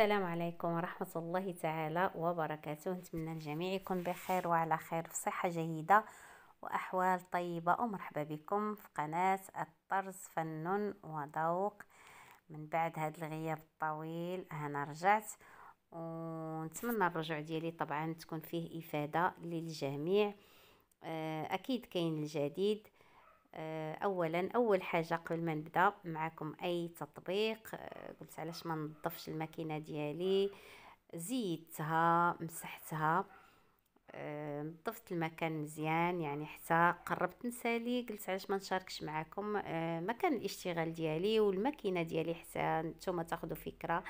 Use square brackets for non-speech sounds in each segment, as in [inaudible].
السلام عليكم ورحمة الله تعالى وبركاته نتمنى الجميع يكون بخير وعلى خير في صحة جيدة وأحوال طيبة ومرحبا بكم في قناة الطرز فن وذوق من بعد هذا الغياب الطويل أنا رجعت ونتمنى الرجوع ديالي طبعا تكون فيه إفادة للجميع آه، أكيد كاين الجديد آه، اولا اول حاجه قبل ما نبدا معكم اي تطبيق آه، قلت علاش ما نظفش الماكينه ديالي زيدتها مسحتها آه، نظفت المكان مزيان يعني حتى قربت نسالي قلت علاش ما نشاركش معكم مكان الاشتغال ديالي والماكينه ديالي حتى نتوما تاخذوا فكره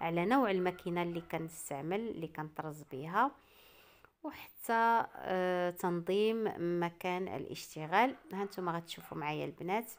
على نوع الماكينه اللي كنستعمل اللي كنطرز بها وحتى آه، تنظيم مكان الاشتغال هانتوما غتشوفوا معايا البنات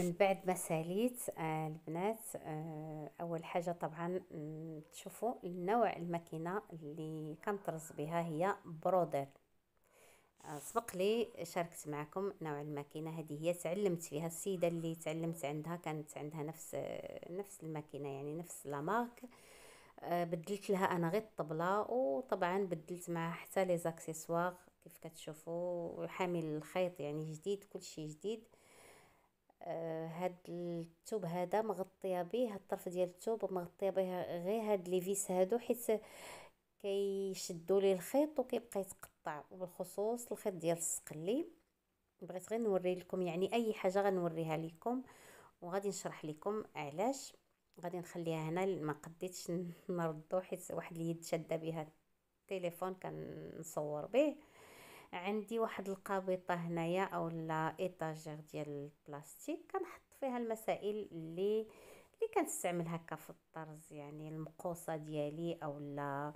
من بعد ما ساليت آه البنات آه اول حاجه طبعا تشوفوا النوع الماكينه اللي كنطرز بها هي برودر آه سبق لي شاركت معكم نوع الماكينه هذه هي تعلمت فيها السيده اللي تعلمت عندها كانت عندها نفس آه، نفس الماكينه يعني نفس لامارك آه، بدلت لها انا غير الطبله وطبعا بدلت معها حتى لي زاكسيسوار كيف كتشوفوا حامل الخيط يعني جديد كل شيء جديد آه، هاد التوب هذا مغطيه به الطرف ديال التوب مغطيه به غير هاد لي فيس هادو حيت كيشدوا لي الخيط وكيبقى يتقطع وبالخصوص الخيط ديال السقلي بغيت غير نوري لكم يعني اي حاجه غنوريها لكم وغادي نشرح لكم علاش غادي نخليها هنا ما قديتش نردو حيت واحد اليد شاده بها التليفون كنصور به عندي واحد القابطه هنايا اولا ايطاجير ديال البلاستيك كنحط فيها المسائل اللي اللي كنستعمل هكا في الطرز يعني المقوصه ديالي اولا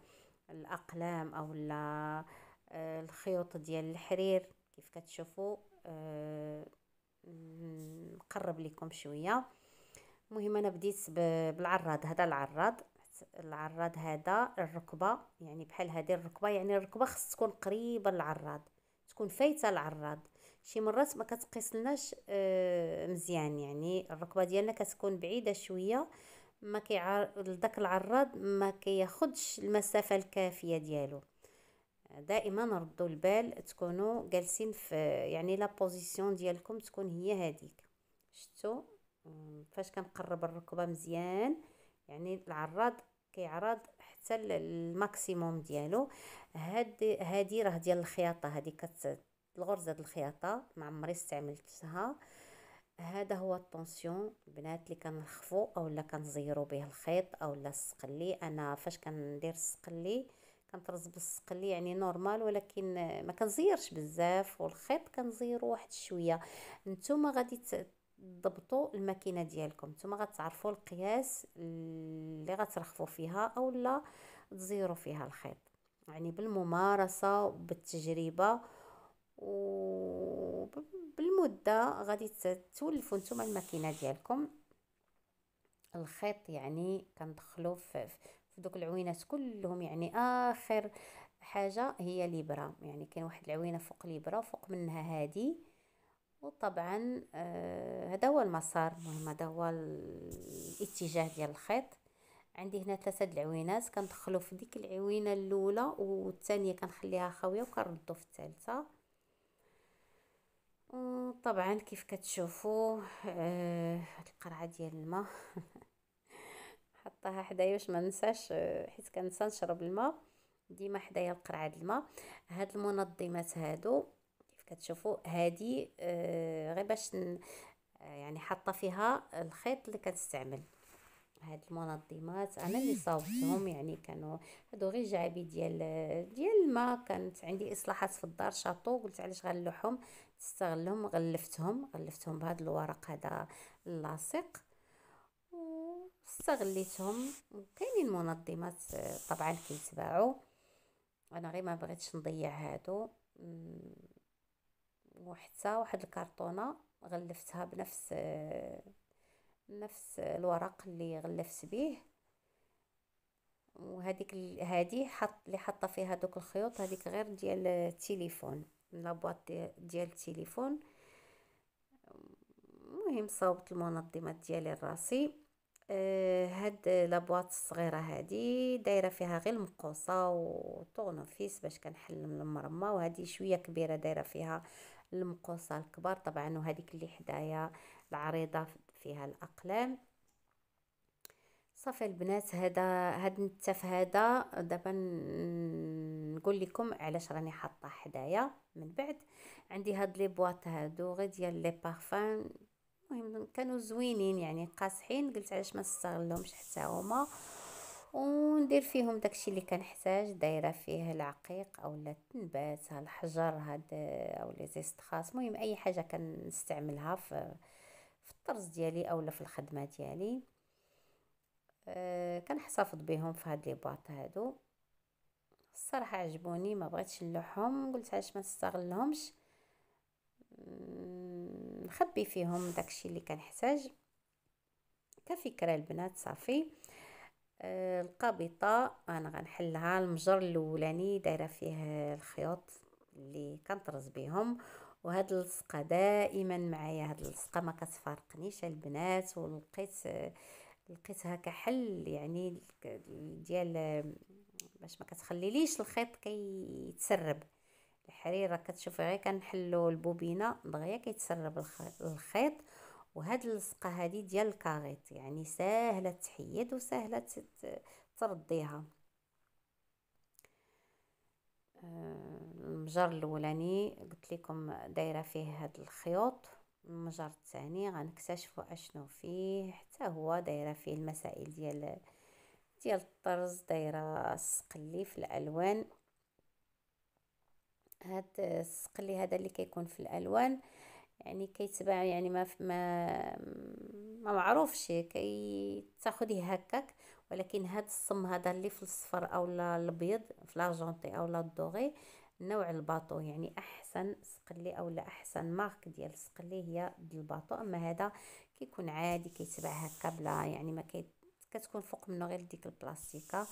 الاقلام اولا آه، الخيوط ديال الحرير كيف كتشوفوا آه، نقرب لكم شويه المهم انا بديت بالعراض هذا العراض العراض هذا الركبه يعني بحال هذه الركبه يعني الركبه خص تكون قريبه للعراض تكون فايته العراض شي مرات ما كتقيسلناش آه، مزيان يعني الركبه ديالنا كتكون بعيده شويه ما داك العراض ما كياخدش المسافه الكافيه ديالو دائما ردوا البال تكونوا جالسين في يعني لا بوزيسيون ديالكم تكون هي هذيك شفتوا فاش كنقرب الركبه مزيان يعني العراض كيعرض حتى الماكسيموم ديالو هاد هادي راه ديال الخياطه هادي كت الغرزه ديال الخياطه ما عمري استعملتها هذا هو الطونسيون البنات اللي كنخفو اولا كنزيرو به الخيط اولا السقلي انا فاش كندير السقلي كنطرز بالسقلي يعني نورمال ولكن ما كنزيرش بزاف والخيط كنزيرو واحد شويه نتوما غادي ضبطوا الماكينه ديالكم نتوما غتعرفوا القياس اللي غترخفوا فيها اولا تزيروا فيها الخيط يعني بالممارسه وبالتجربه وبالمده غادي تولفوا نتوما الماكينه ديالكم الخيط يعني كندخلو في دوك العوينات كلهم يعني اخر حاجه هي ليبره يعني كاين واحد العوينه فوق ليبره فوق منها هذه وطبعا آه، هذا هو المسار المهم هذا هو الاتجاه ديال الخيط عندي هنا ثلاثه العوينات كندخلو في ديك العوينه الاولى والثانيه كنخليها خاويه وكنردو في الثالثه وطبعا كيف كتشوفوا آه القرعه ديال الماء [laughs] حطها حدايا باش ما ننساش آه، حيت كنسى نشرب الماء ديما حدايا القرعه ديال الماء هاد المنظمات هادو كتشوفوا هذه آه، غير باش آه، يعني حاطه فيها الخيط اللي كتستعمل هاد المنظمات انا اللي صاوبتهم يعني كانوا هادو غير جعابي ديال ديال الماء كانت عندي اصلاحات في الدار شاطو قلت علاش غنلوحهم نستغلهم غلفتهم غلفتهم بهاد الورق هذا اللاصق واستغليتهم وكاينين منظمات آه، طبعا كيتباعوا انا غير ما بغيتش نضيع هادو وحتى واحد الكرتونه غلفتها بنفس نفس الورق اللي غلفت به وهذيك هذه حط اللي حاطه فيها دوك الخيوط هذيك غير ديال التليفون لا لابواط ديال التليفون المهم صوبت المنظمات ديالي لراسي آه هاد لابواط الصغيره هادي دايره فيها غير المقوصه وطونوفيس باش كنحل من المرمى وهادي شويه كبيره دايره فيها المقوصه الكبار طبعا وهذيك اللي حدايا العريضه فيها الاقلام صافي البنات هذا هاد النتف هذا دابا نقول لكم علاش راني حاطه حدايا من بعد عندي هاد لي بواط هادو غير ديال لي بارفان المهم كانوا زوينين يعني قاصحين قلت علاش ما نستغلهمش حتى هما وندير فيهم داكشي اللي كنحتاج دايره فيه العقيق اولا التنبات الحجر هاد او لي زيستخاص المهم اي حاجه كنستعملها في في الطرز ديالي اولا في الخدمه ديالي أه كنحتفظ بهم في هاد لي بواط هادو الصراحه عجبوني ما بغيتش نلوحهم قلت علاش ما نستغلهمش نخبي فيهم داكشي اللي كنحتاج كفكره البنات صافي آه انا غنحلها المجر الاولاني دايره فيه الخيوط اللي كنطرز بهم وهاد اللصقه دائما معايا هاد اللصقه ما كتفارقنيش البنات ولقيت لقيتها كحل يعني ديال باش ما كتخليليش الخيط كيتسرب كي الحريره كتشوفي غير كنحلو البوبينه دغيا كيتسرب الخيط وهاد اللصقه هادي ديال الكاغيط يعني ساهله تحيد وسهله ترديها آه، المجر الاولاني قلت لكم دايره فيه هاد الخيوط المجر الثاني غنكتشفوا اشنو فيه حتى هو دايره فيه المسائل ديال ديال الطرز دايره السقلي في الالوان هاد السقلي هذا اللي كيكون في الالوان يعني كيتباع يعني ما ما ما معروفش كي تاخذيه هكاك ولكن هاد الصم هذا اللي في الصفر او الابيض في لاجونتي او لا دوغي نوع الباطو يعني احسن سقلي او لا احسن مارك ديال السقلي هي الباطو اما هذا كيكون عادي كيتباع هكا بلا يعني ما كي كتكون فوق منه غير ديك البلاستيكه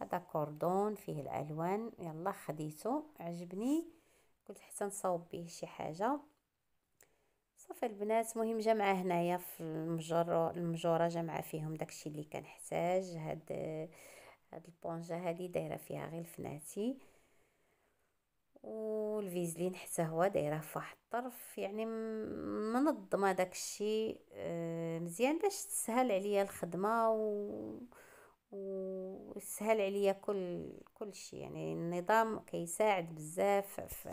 هذا كوردون فيه الالوان يلا خديته عجبني قلت حتى نصاوب به شي حاجه صافي البنات مهم جمع هنايا في المجر المجوره جمع فيهم داكشي اللي كنحتاج هاد هاد البونجه هادي دايره فيها غير الفناتي والفيزلين حتى هو دايره فواحد الطرف يعني منظمه داكشي آه، مزيان باش تسهل عليا الخدمه و وسهل عليا كل كل شيء يعني النظام كيساعد بزاف في,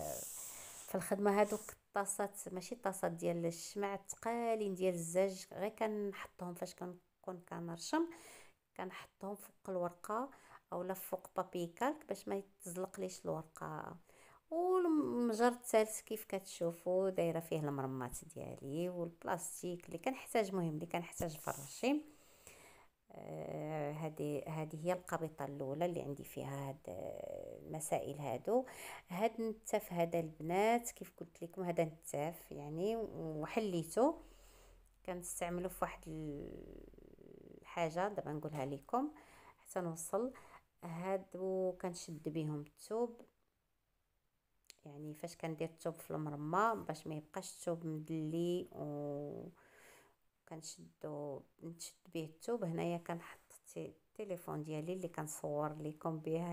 في الخدمه هادوك طاسات ماشي طاسات ديال الشمع تقالين ديال الزاج غير كنحطهم فاش كنكون كنرشم كنحطهم فوق الورقه اولا فوق بابي كالك باش ما يتزلق ليش الورقه والمجر الثالث كيف كتشوفوا دايره فيه المرمات ديالي والبلاستيك اللي كنحتاج مهم اللي كنحتاج في الرشيم آه، هذه هذه هي القبيطه الاولى اللي عندي فيها هاد المسائل آه، هادو هاد النتاف هذا البنات كيف قلت لكم هذا نتاف يعني وحليته كنستعملو في واحد الحاجه دابا نقولها لكم حتى نوصل هادو كنشد بهم الثوب يعني فاش كندير الثوب في المرمى باش ما يبقاش الثوب مدلي و كنشدو نشد به الثوب هنايا كنحط التليفون ديالي اللي كنصور لكم به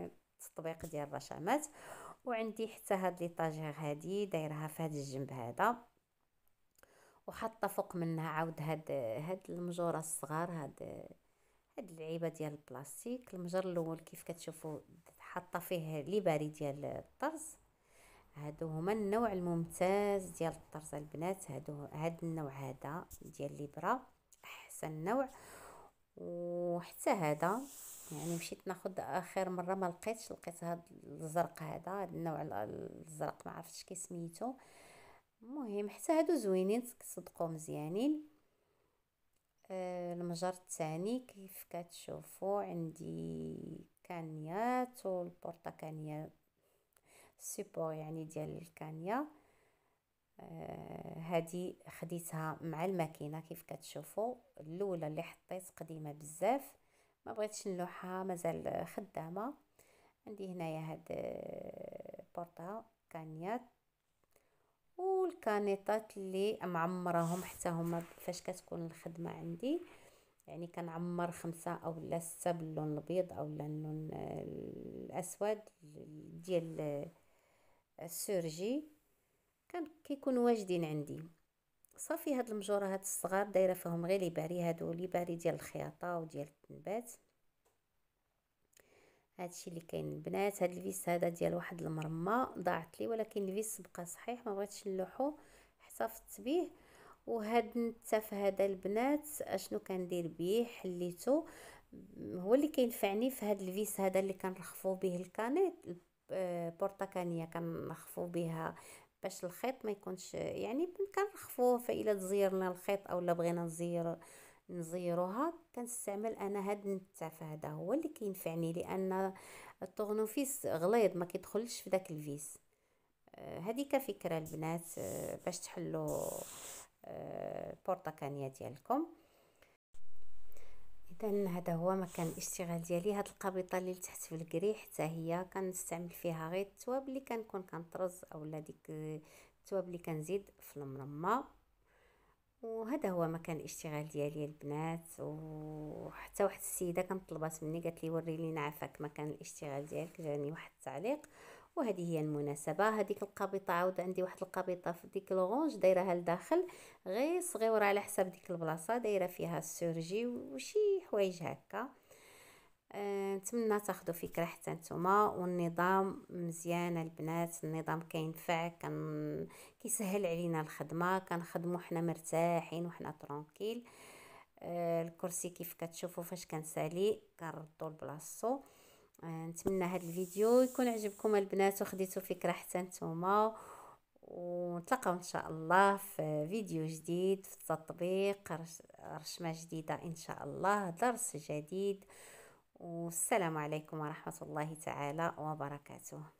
[laughs] التطبيق ديال الرشامات وعندي حتى هاد طاجير هادي دايرها في هاد الجنب هذا وحاطه فوق منها عاود هاد هاد المجوره الصغار هاد هاد اللعيبه ديال البلاستيك المجر الاول كيف كتشوفوا حاطه فيه لي باري ديال الطرز هادو هما النوع الممتاز ديال الطرز البنات هادو هاد النوع هذا ديال ليبرا احسن نوع وحتى هذا يعني مشيت ناخد اخر مره ما لقيتش لقيت هاد الزرق هذا هاد النوع الزرق ما عرفتش كي سميتو المهم حتى هادو زوينين صدقوا مزيانين آه المجر الثاني كيف كتشوفوا عندي كانيات كانيات السيبور يعني ديال الكانيا هذه آه، خديتها مع الماكينه كيف كتشوفوا الاولى اللي حطيت قديمه بزاف ما بغيتش نلوحها مازال خدامه عندي هنايا هاد آه، بورطه كانيات والكانيطات اللي معمرهم حتى هما فاش كتكون الخدمه عندي يعني كنعمر خمسة او لا ستة باللون الابيض او اللون آه، الاسود ديال السورجي كان كيكون واجدين عندي صافي هاد المجوره هاد الصغار دايره فيهم غير لي باري هادو لي باري ديال الخياطه وديال التنبات هادشي اللي كاين البنات هاد الفيس هذا ديال واحد المرمى ضاعت لي ولكن الفيس بقى صحيح ما بغيتش نلوحو احتفظت بيه وهاد النتاف هذا البنات اشنو كندير بيه حليته هو اللي كينفعني في هاد الفيس هذا اللي كنرخفو به الكانيت برتقانيه كنخفو بها باش الخيط ما يكونش يعني كنخفوه فإلا تزيرنا الخيط اولا بغينا نزير نزيروها كنستعمل انا هاد النتاف هذا هو اللي كينفعني لان الطغنوفيس غليظ ما كيدخلش في داك الفيس آه، هذه كفكره البنات آه، باش تحلوا البرتقانيه آه، ديالكم حتى هذا هو مكان الاشتغال ديالي هاد القبيطه اللي لتحت في الكري حتى هي كنستعمل فيها غير التواب اللي كنكون كنطرز اولا ديك التواب اللي كنزيد في المرمه وهذا هو مكان الاشتغال ديالي البنات وحتى واحد السيده كانت طلبات مني قالت لي وري لينا عفاك مكان الاشتغال ديالك جاني واحد التعليق وهذه هي المناسبه هذيك القبيطه عاود عندي واحد القبيطه في ديك لورونج دايرها لداخل غير صغيره على حساب ديك البلاصه دايره فيها السورجي وشي حوايج هكا آه، نتمنى أه تاخذوا فكره حتى نتوما والنظام مزيان البنات النظام كينفع كان كيسهل علينا الخدمه كنخدموا حنا مرتاحين وحنا ترونكيل أه الكرسي كيف كتشوفوا فاش كنسالي كنردو لبلاصتو آه، نتمنى هذا الفيديو يكون عجبكم البنات وخديتوا فكره حتى نتوما ونتلاقاو ان شاء الله في فيديو جديد في التطبيق رسمه جديده ان شاء الله درس جديد والسلام عليكم ورحمه الله تعالى وبركاته